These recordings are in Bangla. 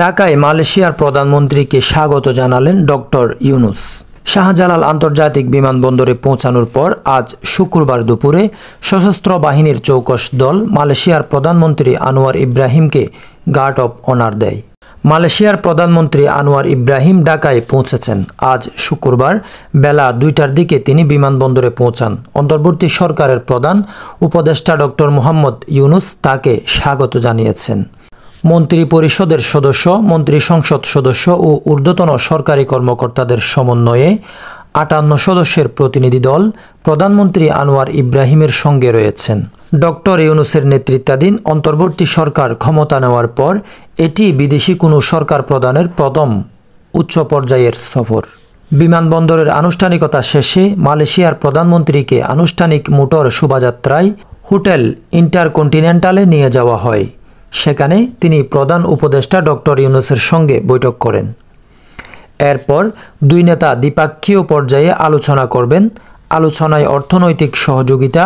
ঢাকায় মালয়েশিয়ার প্রধানমন্ত্রীকে স্বাগত জানালেন ডক্টর ইউনুস শাহজালাল আন্তর্জাতিক বিমানবন্দরে পৌঁছানোর পর আজ শুক্রবার দুপুরে সশস্ত্র বাহিনীর চৌকস দল মালয়েশিয়ার প্রধানমন্ত্রী আনোয়ার ইব্রাহিমকে গার্ড অব অনার দেয় মালয়েশিয়ার প্রধানমন্ত্রী আনোয়ার ইব্রাহিম ঢাকায় পৌঁছেছেন আজ শুক্রবার বেলা দুইটার দিকে তিনি বিমানবন্দরে পৌঁছান অন্তর্বর্তী সরকারের প্রধান উপদেষ্টা ডক্টর মোহাম্মদ ইউনুস তাকে স্বাগত জানিয়েছেন মন্ত্রী পরিষদের সদস্য মন্ত্রী সংসদ সদস্য ও ঊর্ধ্বতন সরকারি কর্মকর্তাদের সমন্বয়ে আটান্ন সদস্যের প্রতিনিধি দল প্রধানমন্ত্রী আনোয়ার ইব্রাহিমের সঙ্গে রয়েছেন ডক্টর ইউনুসের নেতৃত্বাধীন অন্তর্বর্তী সরকার ক্ষমতা নেওয়ার পর এটি বিদেশি কোনো সরকার প্রদানের প্রথম উচ্চ পর্যায়ের সফর বিমানবন্দরের আনুষ্ঠানিকতা শেষে মালয়েশিয়ার প্রধানমন্ত্রীকে আনুষ্ঠানিক মোটর শোভাযাত্রায় হোটেল ইন্টারকন্টিনেন্টালে নিয়ে যাওয়া হয় সেখানে তিনি প্রধান উপদেষ্টা ডক্টর ইউনুসের সঙ্গে বৈঠক করেন এরপর দুই নেতা দ্বিপাক্ষীয় পর্যায়ে আলোচনা করবেন আলোচনায় অর্থনৈতিক সহযোগিতা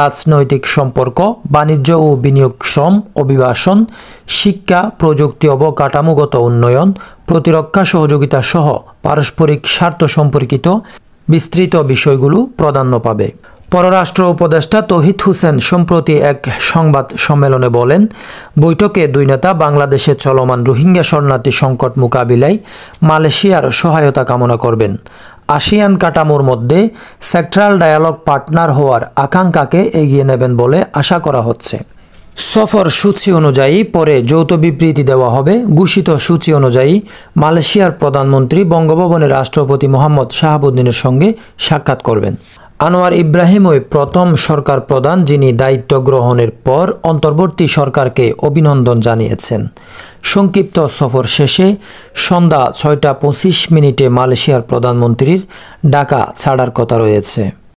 রাজনৈতিক সম্পর্ক বাণিজ্য ও বিনিয়োগ শ্রম অভিবাসন শিক্ষা প্রযুক্তি অবকাঠামোগত উন্নয়ন প্রতিরক্ষা সহযোগিতা সহ পারস্পরিক স্বার্থ সম্পর্কিত বিস্তৃত বিষয়গুলো প্রাধান্য পাবে পররাষ্ট্র উপদেষ্টা তহিদ হোসেন সম্প্রতি এক সংবাদ সম্মেলনে বলেন বৈঠকে দুই নেতা বাংলাদেশে চলমান রোহিঙ্গা শরণার্থী সংকট মোকাবিলায় মালয়েশিয়ার সহায়তা কামনা করবেন আসিয়ান কাঠামোর মধ্যে সেক্টরাল ডায়ালগ পার্টনার হওয়ার আকাঙ্ক্ষাকে এগিয়ে নেবেন বলে আশা করা হচ্ছে সফর সূচি অনুযায়ী পরে যৌথ বিবৃতি দেওয়া হবে ঘোষিত সূচি অনুযায়ী মালয়েশিয়ার প্রধানমন্ত্রী বঙ্গভবনে রাষ্ট্রপতি মোহাম্মদ শাহাবুদ্দিনের সঙ্গে সাক্ষাৎ করবেন আনোয়ার ইব্রাহিমই প্রথম সরকার প্রধান যিনি দায়িত্ব গ্রহণের পর অন্তর্বর্তী সরকারকে অভিনন্দন জানিয়েছেন সংক্ষিপ্ত সফর শেষে সন্ধ্যা ছয়টা পঁচিশ মিনিটে মালয়েশিয়ার প্রধানমন্ত্রীর ডাকা ছাড়ার কথা রয়েছে